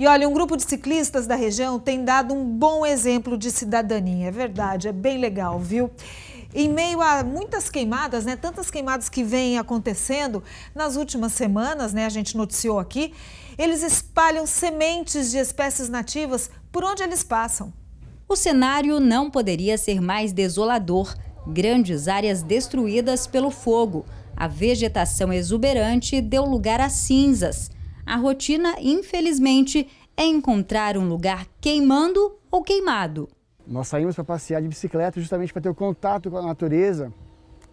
E olha, um grupo de ciclistas da região tem dado um bom exemplo de cidadania, é verdade, é bem legal, viu? Em meio a muitas queimadas, né, tantas queimadas que vêm acontecendo nas últimas semanas, né, a gente noticiou aqui, eles espalham sementes de espécies nativas por onde eles passam. O cenário não poderia ser mais desolador. Grandes áreas destruídas pelo fogo. A vegetação exuberante deu lugar a cinzas. A rotina, infelizmente, é encontrar um lugar queimando ou queimado. Nós saímos para passear de bicicleta justamente para ter o contato com a natureza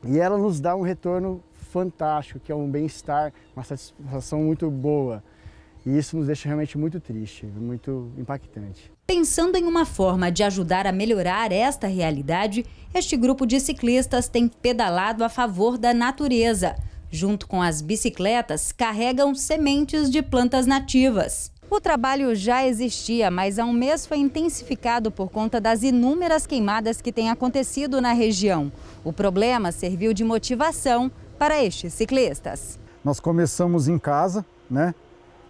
e ela nos dá um retorno fantástico, que é um bem-estar, uma satisfação muito boa. E isso nos deixa realmente muito triste, muito impactante. Pensando em uma forma de ajudar a melhorar esta realidade, este grupo de ciclistas tem pedalado a favor da natureza junto com as bicicletas, carregam sementes de plantas nativas. O trabalho já existia, mas há um mês foi intensificado por conta das inúmeras queimadas que têm acontecido na região. O problema serviu de motivação para estes ciclistas. Nós começamos em casa, né,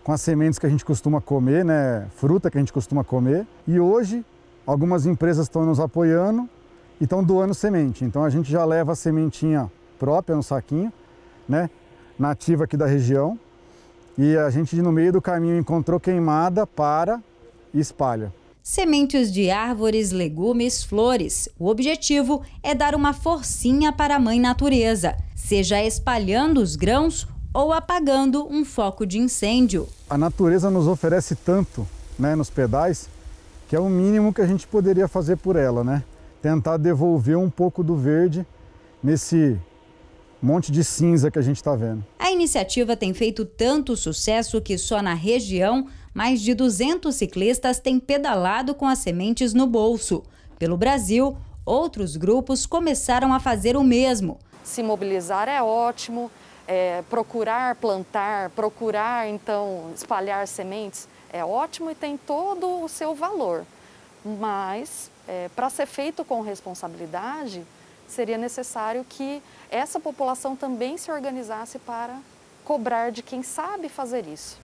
com as sementes que a gente costuma comer, né, fruta que a gente costuma comer, e hoje algumas empresas estão nos apoiando e estão doando semente. Então a gente já leva a sementinha própria no saquinho né, nativa aqui da região. E a gente no meio do caminho encontrou queimada, para e espalha. Sementes de árvores, legumes, flores. O objetivo é dar uma forcinha para a mãe natureza, seja espalhando os grãos ou apagando um foco de incêndio. A natureza nos oferece tanto, né, nos pedais, que é o mínimo que a gente poderia fazer por ela, né? Tentar devolver um pouco do verde nesse monte de cinza que a gente está vendo. A iniciativa tem feito tanto sucesso que só na região mais de 200 ciclistas têm pedalado com as sementes no bolso. Pelo Brasil, outros grupos começaram a fazer o mesmo. Se mobilizar é ótimo, é, procurar plantar, procurar então espalhar sementes é ótimo e tem todo o seu valor. Mas é, para ser feito com responsabilidade, seria necessário que essa população também se organizasse para cobrar de quem sabe fazer isso.